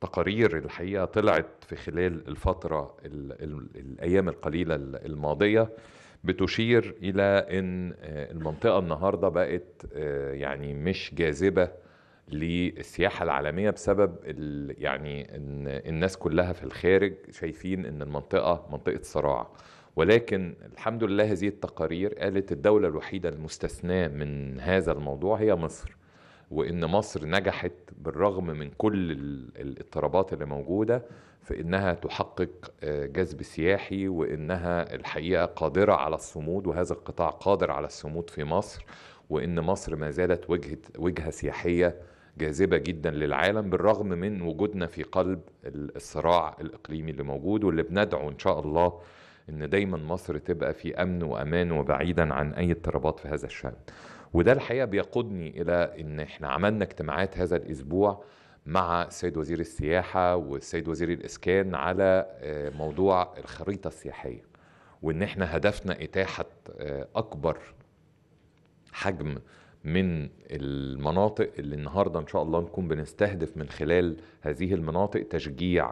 تقارير الحقيقه طلعت في خلال الفتره الـ الـ الايام القليله الماضيه بتشير الى ان آه، المنطقه النهارده بقت آه، يعني مش جاذبه للسياحه العالميه بسبب يعني ان الناس كلها في الخارج شايفين ان المنطقه منطقه صراع ولكن الحمد لله هذه التقارير قالت الدوله الوحيده المستثناه من هذا الموضوع هي مصر وان مصر نجحت بالرغم من كل الاضطرابات اللي موجوده في انها تحقق آه، جذب سياحي وانها الحقيقه قادره على الصمود وهذا القطاع قادر على الصمود في مصر وان مصر ما زالت وجهه وجهه سياحيه جاذبه جدا للعالم بالرغم من وجودنا في قلب الصراع الاقليمي اللي موجود واللي بندعو ان شاء الله ان دايما مصر تبقى في امن وامان وبعيدا عن اي اضطرابات في هذا الشان وده الحقيقه بيقودني الى ان احنا عملنا اجتماعات هذا الاسبوع مع السيد وزير السياحه والسيد وزير الاسكان على آه، موضوع الخريطه السياحيه وان احنا هدفنا اتاحه آه، اكبر حجم من المناطق اللي النهارده ان شاء الله نكون بنستهدف من خلال هذه المناطق تشجيع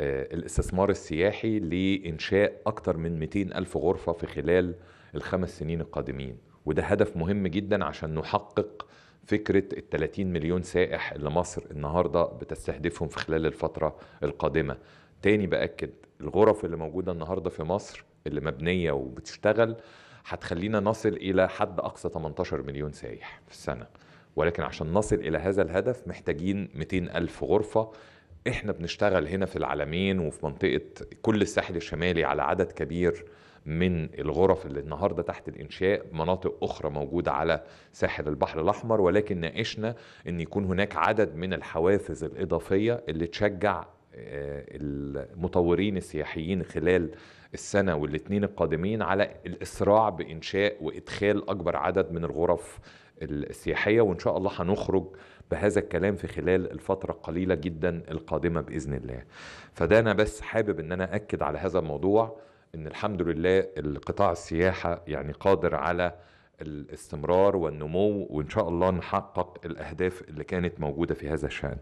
آه، الاستثمار السياحي لإنشاء أكثر من 200 ألف غرفة في خلال الخمس سنين القادمين وده هدف مهم جدا عشان نحقق فكرة ال 30 مليون سائح اللي مصر النهاردة بتستهدفهم في خلال الفترة القادمة تاني بأكد الغرف اللي موجودة النهاردة في مصر اللي مبنية وبتشتغل هتخلينا نصل إلى حد أقصى 18 مليون سايح في السنة ولكن عشان نصل إلى هذا الهدف محتاجين 200 ألف غرفة احنا بنشتغل هنا في العالمين وفي منطقه كل الساحل الشمالي على عدد كبير من الغرف اللي النهارده تحت الانشاء مناطق اخرى موجوده على ساحل البحر الاحمر ولكن ناقشنا ان يكون هناك عدد من الحوافز الاضافيه اللي تشجع آه، المطورين السياحيين خلال السنة والاثنين القادمين على الإسراع بإنشاء وإدخال أكبر عدد من الغرف السياحية وإن شاء الله هنخرج بهذا الكلام في خلال الفترة القليلة جدا القادمة بإذن الله فده أنا بس حابب أن أنا أكد على هذا الموضوع أن الحمد لله القطاع السياحة يعني قادر على الاستمرار والنمو وان شاء الله نحقق الاهداف اللي كانت موجوده في هذا الشان.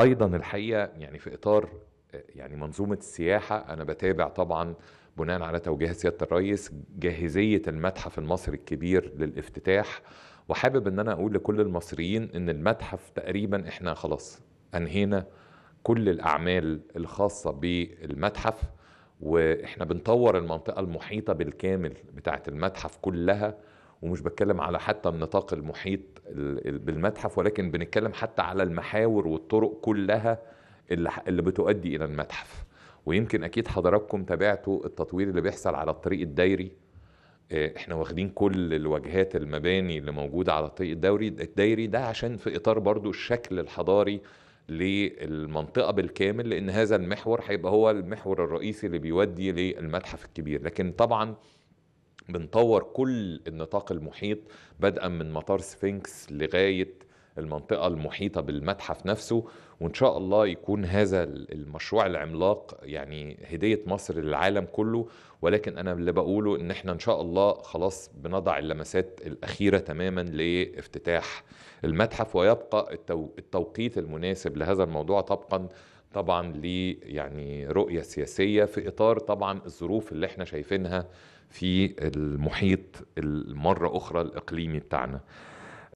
ايضا الحقيقه يعني في اطار يعني منظومه السياحه انا بتابع طبعا بناء على توجيه سياده الرئيس جاهزيه المتحف المصري الكبير للافتتاح وحابب ان انا اقول لكل المصريين ان المتحف تقريبا احنا خلاص انهينا كل الاعمال الخاصه بالمتحف واحنا بنطور المنطقه المحيطه بالكامل بتاعه المتحف كلها ومش بتكلم على حتى النطاق المحيط بالمتحف ولكن بنتكلم حتى على المحاور والطرق كلها اللي بتؤدي الى المتحف ويمكن اكيد حضراتكم تابعتوا التطوير اللي بيحصل على الطريق الدايري آه، احنا واخدين كل الواجهات المباني اللي موجوده على الطريق الدوري الدايري ده عشان في اطار برضو الشكل الحضاري للمنطقه بالكامل لان هذا المحور هيبقى هو المحور الرئيسي اللي بيودي للمتحف الكبير لكن طبعا بنطور كل النطاق المحيط بدءا من مطار سفينكس لغايه المنطقه المحيطه بالمتحف نفسه وان شاء الله يكون هذا المشروع العملاق يعني هديه مصر للعالم كله ولكن انا اللي بقوله ان احنا ان شاء الله خلاص بنضع اللمسات الاخيره تماما لافتتاح المتحف ويبقى التوقيت المناسب لهذا الموضوع طبقا طبعا لي يعني رؤية سياسية في إطار طبعا الظروف اللي احنا شايفينها في المحيط المرة أخرى الإقليمي بتاعنا